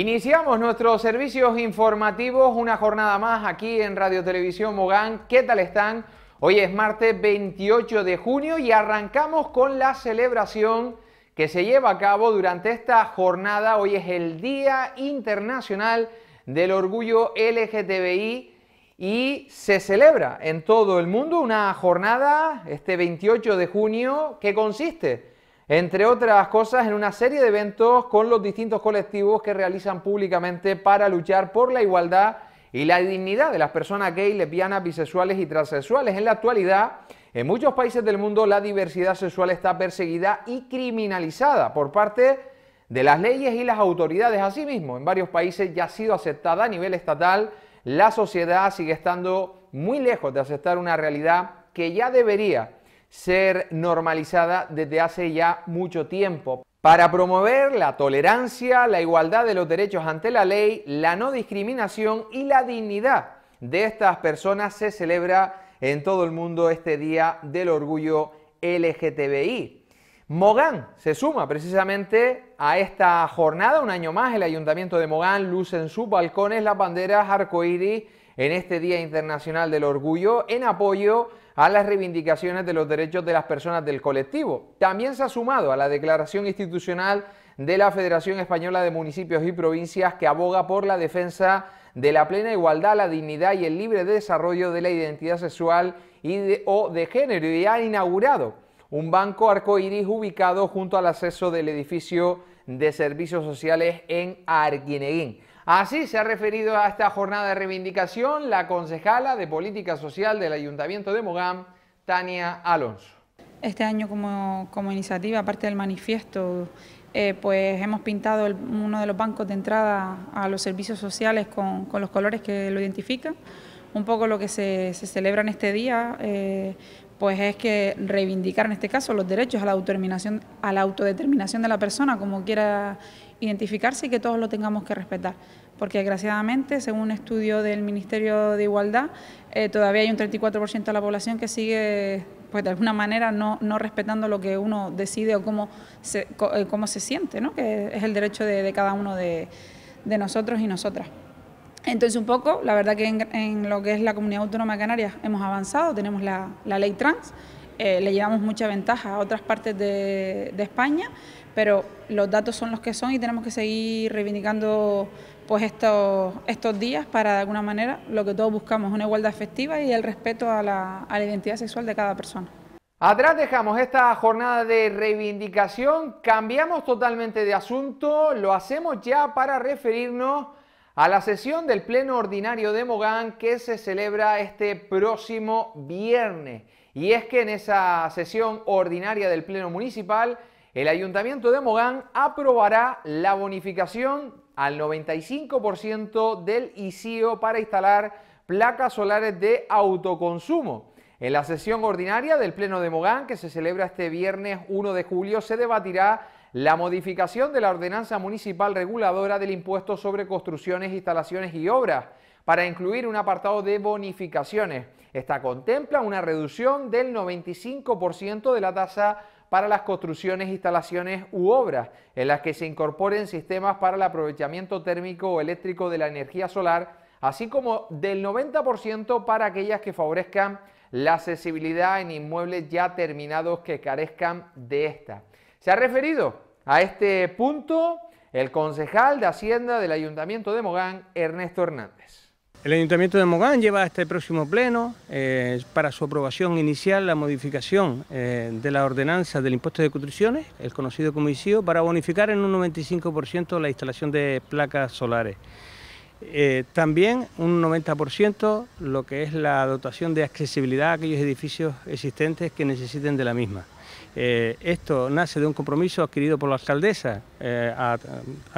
Iniciamos nuestros servicios informativos, una jornada más aquí en Radio Televisión Mogán. ¿Qué tal están? Hoy es martes 28 de junio y arrancamos con la celebración que se lleva a cabo durante esta jornada. Hoy es el Día Internacional del Orgullo LGTBI y se celebra en todo el mundo una jornada este 28 de junio que consiste entre otras cosas, en una serie de eventos con los distintos colectivos que realizan públicamente para luchar por la igualdad y la dignidad de las personas gay, lesbianas, bisexuales y transexuales. En la actualidad, en muchos países del mundo, la diversidad sexual está perseguida y criminalizada por parte de las leyes y las autoridades. Asimismo, en varios países ya ha sido aceptada a nivel estatal, la sociedad sigue estando muy lejos de aceptar una realidad que ya debería ser normalizada desde hace ya mucho tiempo. Para promover la tolerancia, la igualdad de los derechos ante la ley, la no discriminación y la dignidad de estas personas se celebra en todo el mundo este Día del Orgullo LGTBI. Mogán se suma precisamente a esta jornada. Un año más el Ayuntamiento de Mogán luce en sus balcones las banderas arcoíris en este Día Internacional del Orgullo en apoyo a las reivindicaciones de los derechos de las personas del colectivo. También se ha sumado a la declaración institucional de la Federación Española de Municipios y Provincias que aboga por la defensa de la plena igualdad, la dignidad y el libre desarrollo de la identidad sexual y o de género y ha inaugurado un banco arcoíris ubicado junto al acceso del edificio de servicios sociales en Arguineguín. Así se ha referido a esta jornada de reivindicación la concejala de Política Social del Ayuntamiento de Mogán, Tania Alonso. Este año como, como iniciativa, aparte del manifiesto, eh, pues hemos pintado uno de los bancos de entrada a los servicios sociales con, los colores que lo identifican. Un poco lo que se, celebra en este día, eh, pues es que reivindicar en este caso los derechos a la autodeterminación, a la autodeterminación de la persona, como quiera identificarse y que todos lo tengamos que respetar. Porque desgraciadamente, según un estudio del Ministerio de Igualdad, eh, todavía hay un 34% de la población que sigue, pues de alguna manera, no, respetando lo que uno decide o eh, cómo se, siente, ¿no? que es el derecho de, cada uno de, nosotros y nosotras. Entonces, un poco, la verdad que en, lo que es la comunidad autónoma de Canarias hemos avanzado, tenemos la, ley trans, eh, le llevamos mucha ventaja a otras partes de España pero los datos son los que son y tenemos que seguir reivindicando pues, estos, días para de alguna manera lo que todos buscamos, una igualdad efectiva y el respeto a la, a la identidad sexual de cada persona. Atrás dejamos esta jornada de reivindicación, cambiamos totalmente de asunto, lo hacemos ya para referirnos a la sesión del Pleno Ordinario de Mogán que se celebra este próximo viernes. Y es que en esa sesión ordinaria del Pleno Municipal el Ayuntamiento de Mogán aprobará la bonificación al 95% del ICO para instalar placas solares de autoconsumo. En la sesión ordinaria del Pleno de Mogán, que se celebra este viernes 1 de julio, se debatirá la modificación de la ordenanza municipal reguladora del impuesto sobre construcciones, instalaciones y obras para incluir un apartado de bonificaciones. Esta contempla una reducción del 95% de la tasa para las construcciones, instalaciones u obras en las que se incorporen sistemas para el aprovechamiento térmico o eléctrico de la energía solar, así como del 90% para aquellas que favorezcan la accesibilidad en inmuebles ya terminados que carezcan de esta. Se ha referido a este punto el concejal de Hacienda del Ayuntamiento de Mogán, Ernesto Hernández. El Ayuntamiento de Mogán lleva hasta el este próximo pleno eh, para su aprobación inicial la modificación eh, de la ordenanza del impuesto de Cutriciones, el conocido como ICIO, para bonificar en un 95% la instalación de placas solares. Eh, también un 90% lo que es la dotación de accesibilidad a aquellos edificios existentes que necesiten de la misma. esto nace de un compromiso adquirido por la alcaldesa eh, a,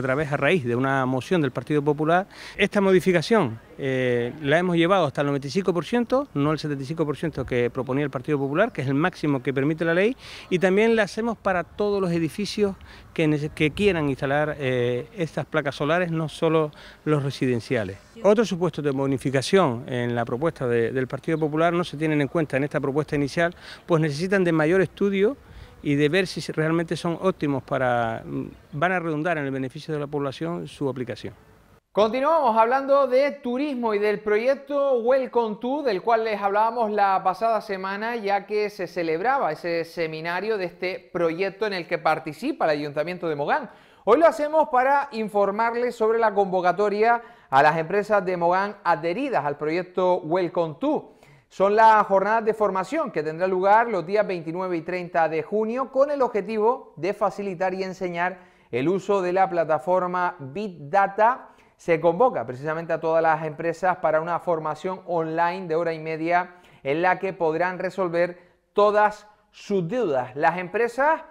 través, a raíz de una moción del Partido Popular. Esta modificación eh, la hemos llevado hasta el 95%, no el 75% que proponía el Partido Popular, que es el máximo que permite la ley, y también la hacemos para todos los edificios que, quieran instalar eh, estas placas solares, no solo los residenciales. Otro supuesto de modificación en la propuesta del Partido Popular no se tienen en cuenta en esta propuesta inicial, pues necesitan de mayor estudio y de ver si realmente son óptimos para, mm, van a redundar en el beneficio de la población su aplicación. Continuamos hablando de turismo y del proyecto Welcome to, del cual les hablábamos la pasada semana, ya que se celebraba ese seminario de este proyecto en el que participa el Ayuntamiento de Mogán. Hoy lo hacemos para informarles sobre la convocatoria a las empresas de Mogán adheridas al proyecto Welcome to. Son las jornadas de formación que tendrá lugar los días 29 y 30 de junio con el objetivo de facilitar y enseñar el uso de la plataforma Big Data. Se convoca precisamente a todas las empresas para una formación online de hora y media en la que podrán resolver todas sus dudas. Las empresas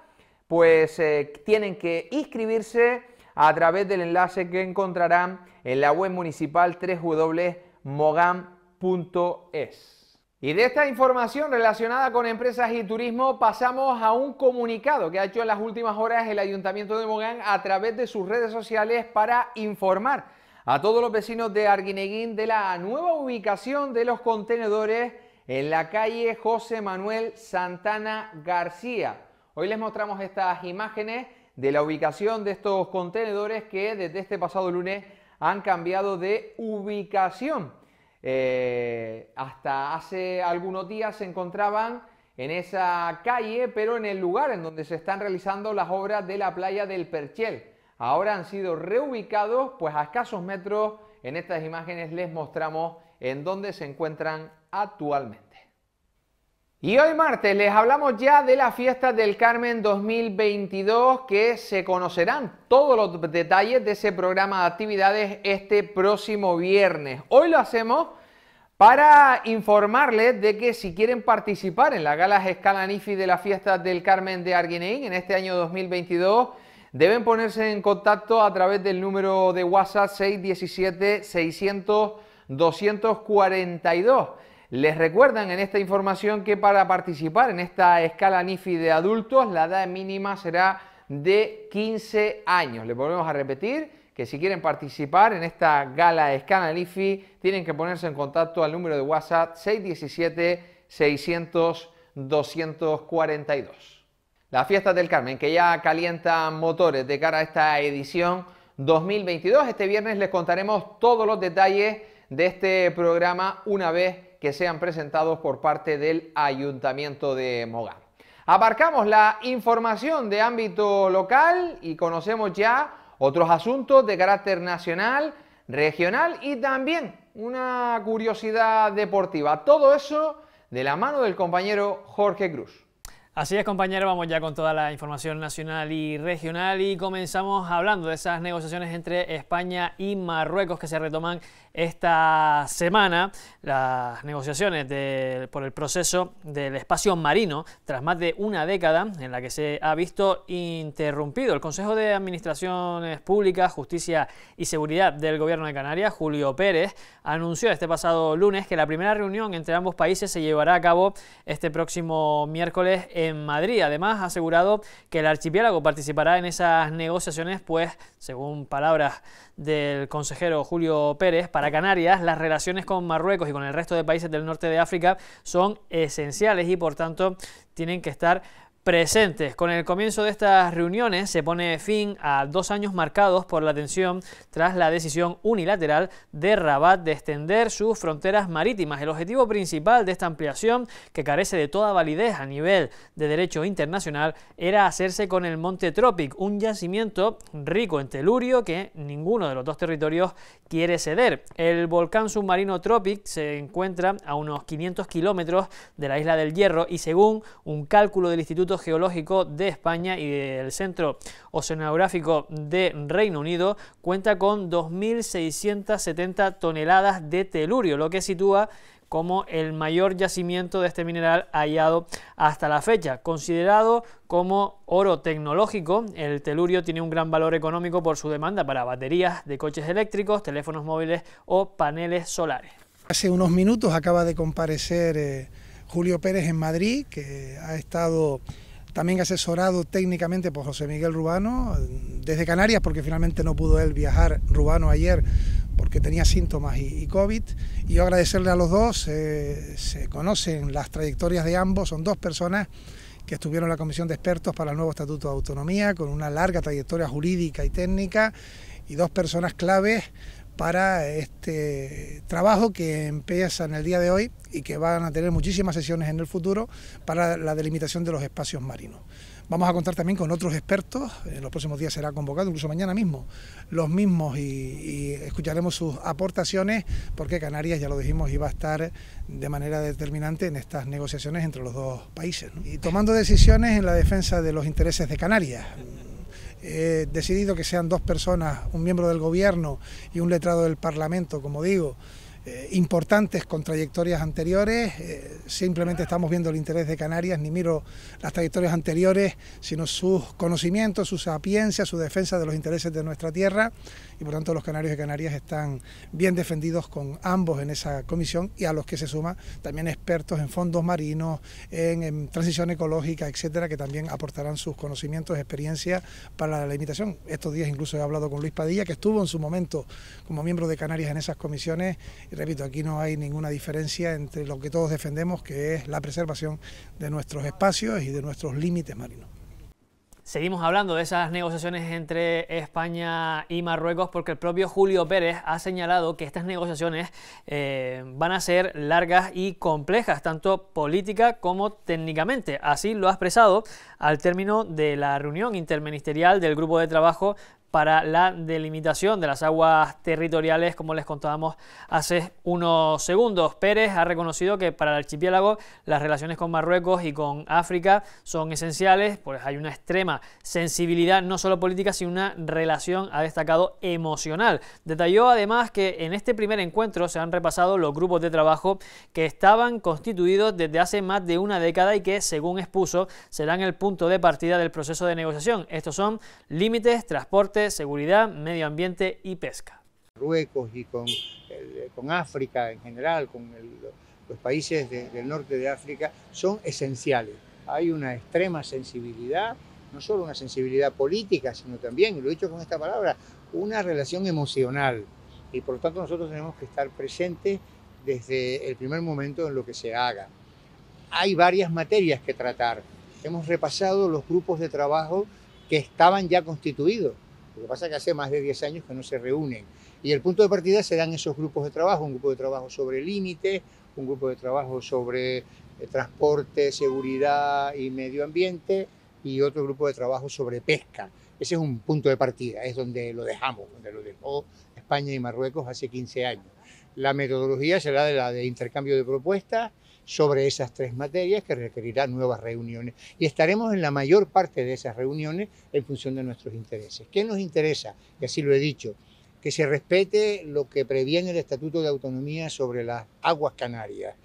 pues eh, tienen que inscribirse a través del enlace que encontrarán en la web municipal www.mogam.es. Y de esta información relacionada con empresas y turismo pasamos a un comunicado que ha hecho en las últimas horas el Ayuntamiento de Mogán a través de sus redes sociales para informar a todos los vecinos de Arguineguín de la nueva ubicación de los contenedores en la calle José Manuel Santana García. Hoy les mostramos estas imágenes de la ubicación de estos contenedores que desde este pasado lunes han cambiado de ubicación. Eh, hasta hace algunos días se encontraban en esa calle, pero en el lugar en donde se están realizando las obras de la playa del Perchel. Ahora han sido reubicados, pues a escasos metros, en estas imágenes les mostramos en dónde se encuentran actualmente. Y hoy martes les hablamos ya de la fiesta del Carmen 2022 que se conocerán todos los detalles de ese programa de actividades este próximo viernes. Hoy lo hacemos para informarles de que si quieren participar en la gala Nifi de la fiesta del Carmen de Arguineín en este año 2022, deben ponerse en contacto a través del número de WhatsApp 617 600 242. Les recuerdan en esta información que para participar en esta escala NIFI de adultos la edad mínima será de 15 años. Les volvemos a repetir que si quieren participar en esta gala escala NIFI tienen que ponerse en contacto al número de WhatsApp 617 600 242. La fiesta del Carmen, que ya calienta motores de cara a esta edición 2022. Este viernes les contaremos todos los detalles de este programa una vez que sean presentados por parte del Ayuntamiento de Mogán. Aparcamos la información de ámbito local y conocemos ya otros asuntos de carácter nacional, regional y también una curiosidad deportiva. Todo eso de la mano del compañero Jorge Cruz. Así es, compañero, vamos ya con toda la información nacional y regional y comenzamos hablando de esas negociaciones entre España y Marruecos que se retoman esta semana las negociaciones por el proceso del espacio marino tras más de una década en la que se ha visto interrumpido. El Consejo de Administraciones Públicas, Justicia y Seguridad del Gobierno de Canarias, Julio Pérez, anunció este pasado lunes que la primera reunión entre ambos países se llevará a cabo este próximo miércoles en Madrid. Además, ha asegurado que el archipiélago participará en esas negociaciones, pues, según palabras del consejero Julio Pérez, para Canarias las relaciones con Marruecos y con el resto de países del norte de África son esenciales y por tanto tienen que estar presentes. Con el comienzo de estas reuniones se pone fin a dos años marcados por la tensión tras la decisión unilateral de Rabat de extender sus fronteras marítimas. El objetivo principal de esta ampliación, que carece de toda validez a nivel de derecho internacional, era hacerse con el Monte Tropic, un yacimiento rico en telurio que ninguno de los dos territorios quiere ceder. El volcán submarino Tropic se encuentra a unos 500 kilómetros de la isla del Hierro y según un cálculo del Instituto Geológico de España y del Centro Oceanográfico de Reino Unido cuenta con 2.670 toneladas de telurio, lo que sitúa como el mayor yacimiento de este mineral hallado hasta la fecha. Considerado como oro tecnológico, el telurio tiene un gran valor económico por su demanda para baterías de coches eléctricos, teléfonos móviles o paneles solares. Hace unos minutos acaba de comparecer eh, Julio Pérez en Madrid, que ha estado también asesorado técnicamente por José Miguel Rubano desde Canarias, porque finalmente no pudo él viajar Rubano ayer porque tenía síntomas y, COVID. Y yo agradecerle a los dos, se conocen las trayectorias de ambos, son dos personas que estuvieron en la Comisión de Expertos para el nuevo Estatuto de Autonomía, con una larga trayectoria jurídica y técnica, y dos personas claves para este trabajo que empieza en el día de hoy y que van a tener muchísimas sesiones en el futuro para la delimitación de los espacios marinos. Vamos a contar también con otros expertos, en los próximos días será convocado, incluso mañana mismo, los mismos y, escucharemos sus aportaciones porque Canarias, ya lo dijimos, iba a estar de manera determinante en estas negociaciones entre los dos países y tomando decisiones en la defensa de los intereses de Canarias. He decidido que sean dos personas, un miembro del Gobierno y un letrado del Parlamento, como digo, eh, importantes con trayectorias anteriores. Eh, simplemente estamos viendo el interés de Canarias, ni miro las trayectorias anteriores, sino sus conocimientos, su sapiencia, su defensa de los intereses de nuestra tierra y por tanto los canarios de canarias están bien defendidos con ambos en esa comisión y a los que se suman también expertos en fondos marinos, en, transición ecológica, etcétera, que también aportarán sus conocimientos, experiencia para la limitación. Estos días incluso he hablado con Luis Padilla, que estuvo en su momento como miembro de Canarias en esas comisiones y repito, aquí no hay ninguna diferencia entre lo que todos defendemos, que es la preservación de nuestros espacios y de nuestros límites marinos. Seguimos hablando de esas negociaciones entre España y Marruecos porque el propio Julio Pérez ha señalado que estas negociaciones eh, van a ser largas y complejas, tanto política como técnicamente. Así lo ha expresado al término de la reunión interministerial del Grupo de Trabajo para la delimitación de las aguas territoriales, como les contábamos hace unos segundos. Pérez ha reconocido que para el archipiélago las relaciones con Marruecos y con África son esenciales, pues hay una extrema sensibilidad no solo política, sino una relación, ha destacado, emocional. Detalló además que en este primer encuentro se han repasado los grupos de trabajo que estaban constituidos desde hace más de una década y que, según expuso, serán el punto de partida del proceso de negociación. Estos son límites, transporte, seguridad, medio ambiente y pesca. Marruecos y con, eh, con África en general, con los países del norte de África, son esenciales. Hay una extrema sensibilidad, no solo una sensibilidad política, sino también, y lo he dicho con esta palabra, una relación emocional. Y por lo tanto nosotros tenemos que estar presentes desde el primer momento en lo que se haga. Hay varias materias que tratar. Hemos repasado los grupos de trabajo que estaban ya constituidos. Lo que pasa es que hace más de 10 años que no se reúnen. Y el punto de partida serán esos grupos de trabajo, un grupo de trabajo sobre límite, un grupo de trabajo sobre eh, transporte, seguridad y medio ambiente y otro grupo de trabajo sobre pesca. Ese es un punto de partida, es donde lo dejamos, donde lo dejó España y Marruecos hace 15 años. La metodología será de la de intercambio de propuestas, sobre esas tres materias que requerirá nuevas reuniones y estaremos en la mayor parte de esas reuniones en función de nuestros intereses. ¿Qué nos interesa? Y así lo he dicho, que se respete lo que previene el Estatuto de Autonomía sobre las aguas canarias.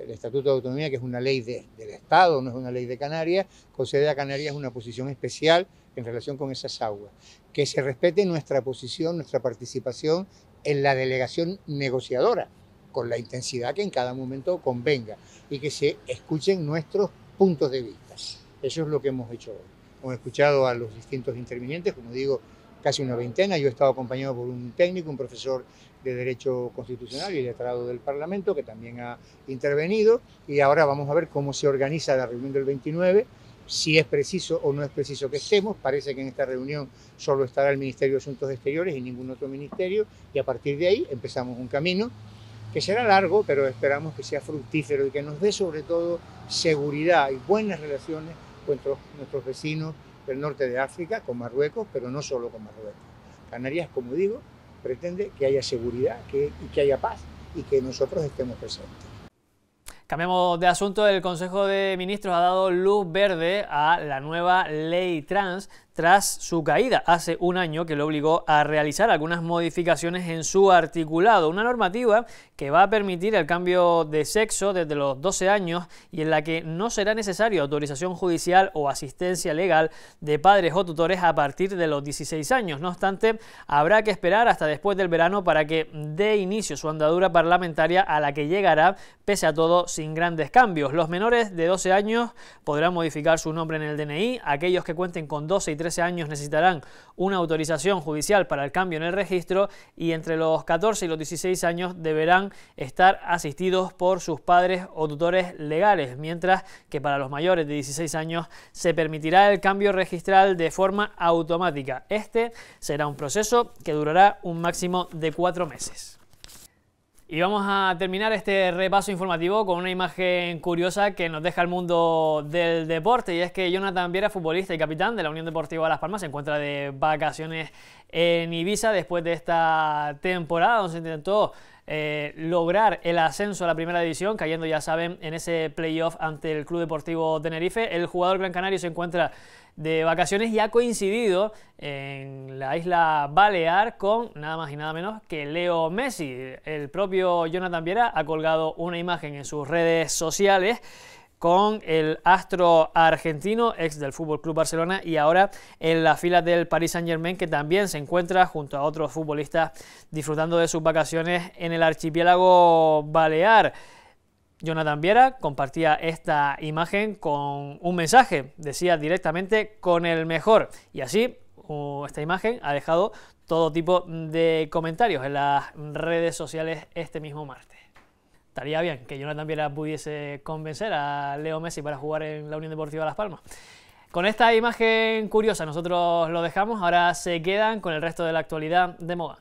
El Estatuto de Autonomía, que es una ley del Estado, no es una ley de Canarias, concede a Canarias una posición especial en relación con esas aguas. Que se respete nuestra posición, nuestra participación en la delegación negociadora con la intensidad que en cada momento convenga y que se escuchen nuestros puntos de vista. Eso es lo que hemos hecho hoy. Hemos escuchado a los distintos intervinientes, como digo, casi una veintena. Yo he estado acompañado por un técnico, un profesor de Derecho Constitucional y letrado del Parlamento, que también ha intervenido. Y ahora vamos a ver cómo se organiza la reunión del 29, si es preciso o no es preciso que estemos. Parece que en esta reunión solo estará el Ministerio de Asuntos Exteriores y ningún otro ministerio. Y a partir de ahí empezamos un camino que será largo, pero esperamos que sea fructífero y que nos dé sobre todo seguridad y buenas relaciones con nuestros vecinos del norte de África, con Marruecos, pero no solo con Marruecos. Canarias, como digo, pretende que haya seguridad que, y que haya paz y que nosotros estemos presentes. Cambiamos de asunto. El Consejo de Ministros ha dado luz verde a la nueva ley trans tras su caída hace un año que lo obligó a realizar algunas modificaciones en su articulado, una normativa que va a permitir el cambio de sexo desde los 12 años y en la que no será necesaria autorización judicial o asistencia legal de padres o tutores a partir de los 16 años. No obstante, habrá que esperar hasta después del verano para que dé inicio su andadura parlamentaria a la que llegará, pese a todo, sin grandes cambios. Los menores de 12 años podrán modificar su nombre en el DNI, aquellos que cuenten con 12 y 13 años necesitarán una autorización judicial para el cambio en el registro y entre los 14 y los 16 años deberán estar asistidos por sus padres o tutores legales, mientras que para los mayores de 16 años se permitirá el cambio registral de forma automática. Este será un proceso que durará un máximo de cuatro meses. Y vamos a terminar este repaso informativo con una imagen curiosa que nos deja el mundo del deporte y es que Jonathan Viera, futbolista y capitán de la Unión Deportiva Las Palmas, se encuentra de vacaciones en Ibiza después de esta temporada donde se intentó eh, lograr el ascenso a la primera división, cayendo, ya saben, en ese playoff ante el Club Deportivo Tenerife. El jugador Gran Canario se encuentra de vacaciones y ha coincidido en la isla Balear con nada más y nada menos que Leo Messi. El propio Jonathan Viera ha colgado una imagen en sus redes sociales con el astro argentino, ex del Fútbol Club Barcelona y ahora en la fila del Paris Saint-Germain, que también se encuentra junto a otros futbolistas disfrutando de sus vacaciones en el archipiélago balear. Jonathan Viera compartía esta imagen con un mensaje, decía directamente con el mejor. Y así, esta imagen ha dejado todo tipo de comentarios en las redes sociales este mismo martes estaría bien que Jonathan también pudiese convencer a Leo Messi para jugar en la Unión Deportiva Las Palmas. Con esta imagen curiosa nosotros lo dejamos, ahora se quedan con el resto de la actualidad de moda.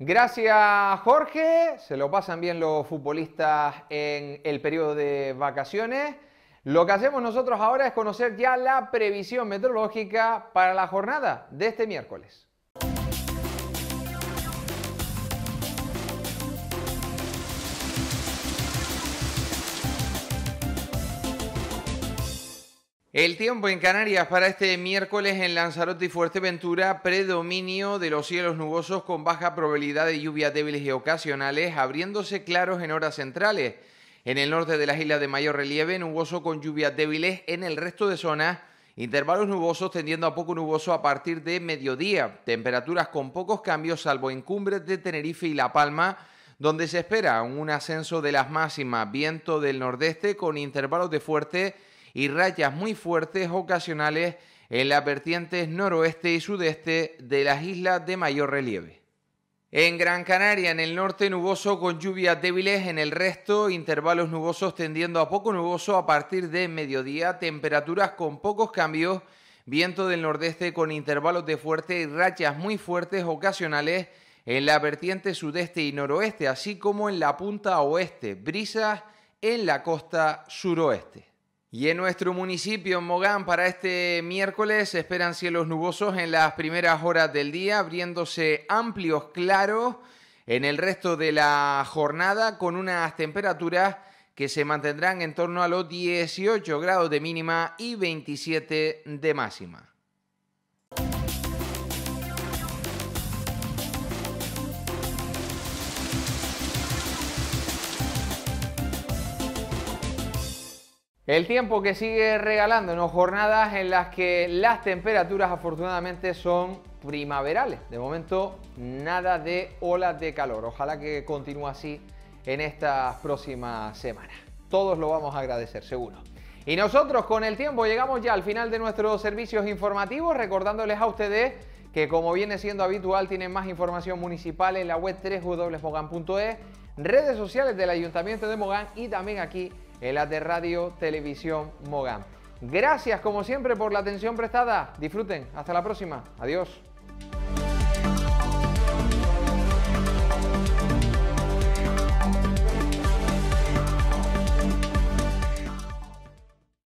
Gracias Jorge, se lo pasan bien los futbolistas en el periodo de vacaciones. Lo que hacemos nosotros ahora es conocer ya la previsión meteorológica para la jornada de este miércoles. El tiempo en Canarias para este miércoles en Lanzarote y Fuerteventura, predominio de los cielos nubosos con baja probabilidad de lluvias débiles y ocasionales, abriéndose claros en horas centrales. En el norte de las islas de mayor relieve, nuboso con lluvias débiles en el resto de zonas, intervalos nubosos tendiendo a poco nuboso a partir de mediodía, temperaturas con pocos cambios salvo en cumbres de Tenerife y La Palma, donde se espera un ascenso de las máximas, viento del nordeste con intervalos de fuerte y rayas muy fuertes ocasionales en las vertientes noroeste y sudeste de las islas de mayor relieve. En Gran Canaria, en el norte nuboso con lluvias débiles, en el resto intervalos nubosos tendiendo a poco nuboso a partir de mediodía, temperaturas con pocos cambios, viento del nordeste con intervalos de fuerte y rachas muy fuertes ocasionales en la vertiente sudeste y noroeste, así como en la punta oeste, brisas en la costa suroeste. Y en nuestro municipio, en Mogán, para este miércoles se esperan cielos nubosos en las primeras horas del día, abriéndose amplios claros en el resto de la jornada, con unas temperaturas que se mantendrán en torno a los 18 grados de mínima y 27 de máxima. El tiempo que sigue regalándonos jornadas en las que las temperaturas afortunadamente son primaverales. De momento nada de olas de calor. Ojalá que continúe así en estas próximas semanas. Todos lo vamos a agradecer, seguro. Y nosotros con el tiempo llegamos ya al final de nuestros servicios informativos, recordándoles a ustedes que como viene siendo habitual tienen más información municipal en la web www.mogan.es, redes sociales del Ayuntamiento de Mogán y también aquí en el de Radio Televisión Mogán. Gracias como siempre por la atención prestada. Disfruten. Hasta la próxima. Adiós.